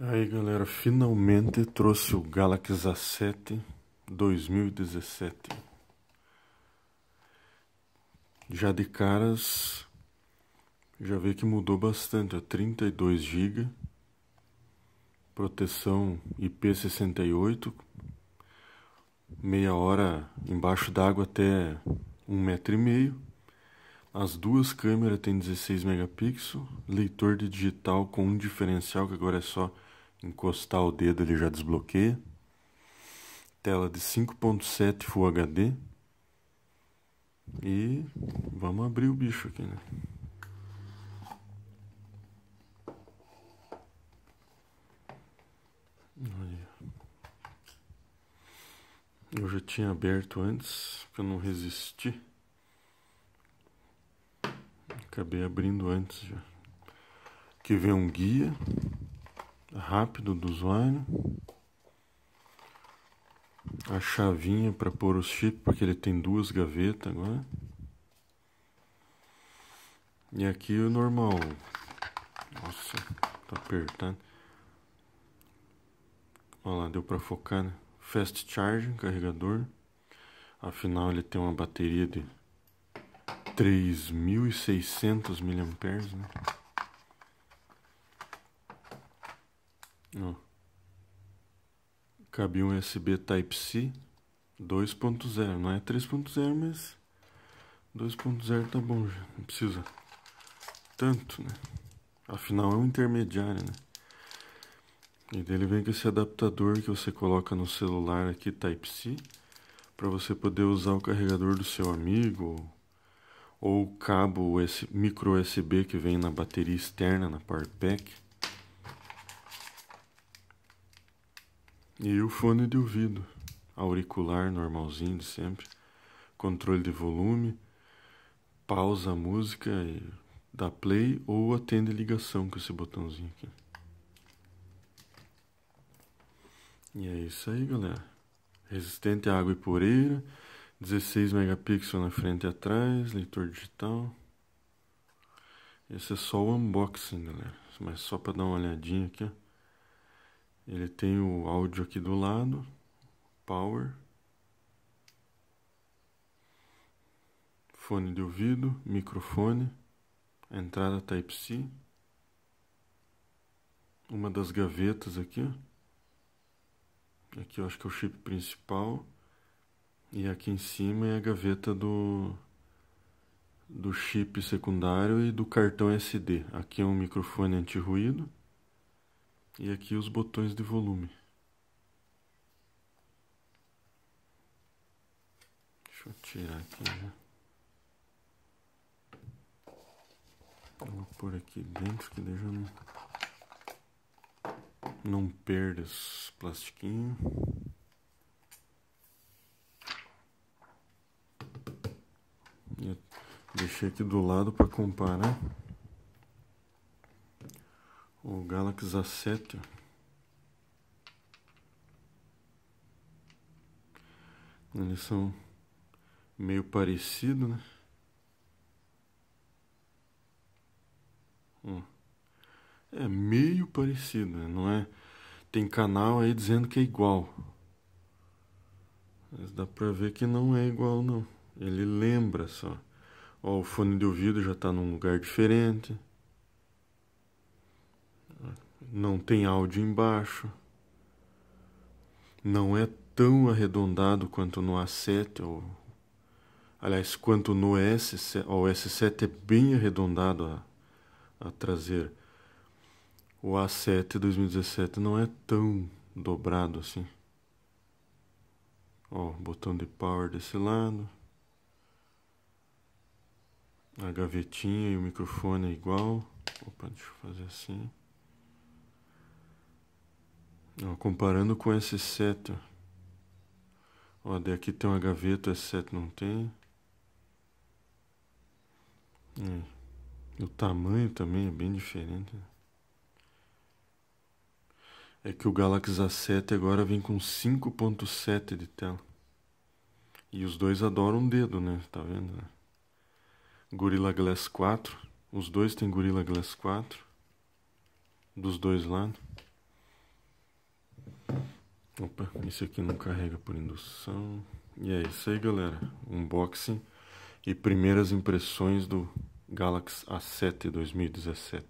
Aí galera, finalmente trouxe o Galaxy A7 2017. Já de caras, já vê que mudou bastante, ó, 32 GB, proteção IP68, meia hora embaixo d'água até um metro e meio. As duas câmeras têm 16 megapixels, leitor de digital com um diferencial que agora é só Encostar o dedo ele já desbloqueia. Tela de 5.7 Full HD. E vamos abrir o bicho aqui, né? Olha. Eu já tinha aberto antes, porque eu não resisti. Acabei abrindo antes já. Aqui vem um guia rápido do usuário. A chavinha para pôr os chips, porque ele tem duas gavetas agora. E aqui o normal. Nossa, tá apertando. Olha lá, deu para focar, né? Fast charging, carregador. Afinal, ele tem uma bateria de 3.600 mAh, né? Ó. Cabe um USB Type-C 2.0. Não é 3.0, mas 2.0 tá bom já. Não precisa tanto, né? Afinal, é um intermediário, né? E dele vem com esse adaptador que você coloca no celular aqui Type-C para você poder usar o carregador do seu amigo ou o cabo micro USB que vem na bateria externa na power pack. E o fone de ouvido, auricular normalzinho de sempre, controle de volume, pausa a música e dá play ou atende ligação com esse botãozinho aqui. E é isso aí, galera. Resistente à água e poeira, 16 megapixels na frente e atrás, leitor digital. Esse é só o unboxing, galera. Mas só para dar uma olhadinha aqui, ó. Ele tem o áudio aqui do lado, power, fone de ouvido, microfone, entrada Type-C, uma das gavetas aqui, aqui eu acho que é o chip principal, e aqui em cima é a gaveta do, do chip secundário e do cartão SD. Aqui é um microfone anti-ruído. E aqui os botões de volume. Deixa eu tirar aqui, né? Vou por aqui dentro que deixa não não perda os plastiquinhos. Deixei aqui do lado para comparar o Galaxy A7 eles são meio parecidos, né hum. é meio parecido né? não é tem canal aí dizendo que é igual mas dá pra ver que não é igual não ele lembra só Ó, o fone de ouvido já tá num lugar diferente não tem áudio embaixo, não é tão arredondado quanto no A7, ou, aliás, quanto no S7, o S7 é bem arredondado a, a traseira. O A7 2017 não é tão dobrado assim. Ó, botão de power desse lado. A gavetinha e o microfone é igual. Opa, deixa eu fazer assim. Ó, comparando com esse seto. Ó, daqui tem uma gaveta, esse seto não tem. É. O tamanho também é bem diferente. É que o Galaxy A7 agora vem com 5.7 de tela. E os dois adoram o dedo, né? Tá vendo? Né? Gorilla Glass 4. Os dois têm Gorilla Glass 4. Dos dois lados. Opa, esse aqui não carrega por indução. E é isso aí, galera. Unboxing e primeiras impressões do Galaxy A7 2017.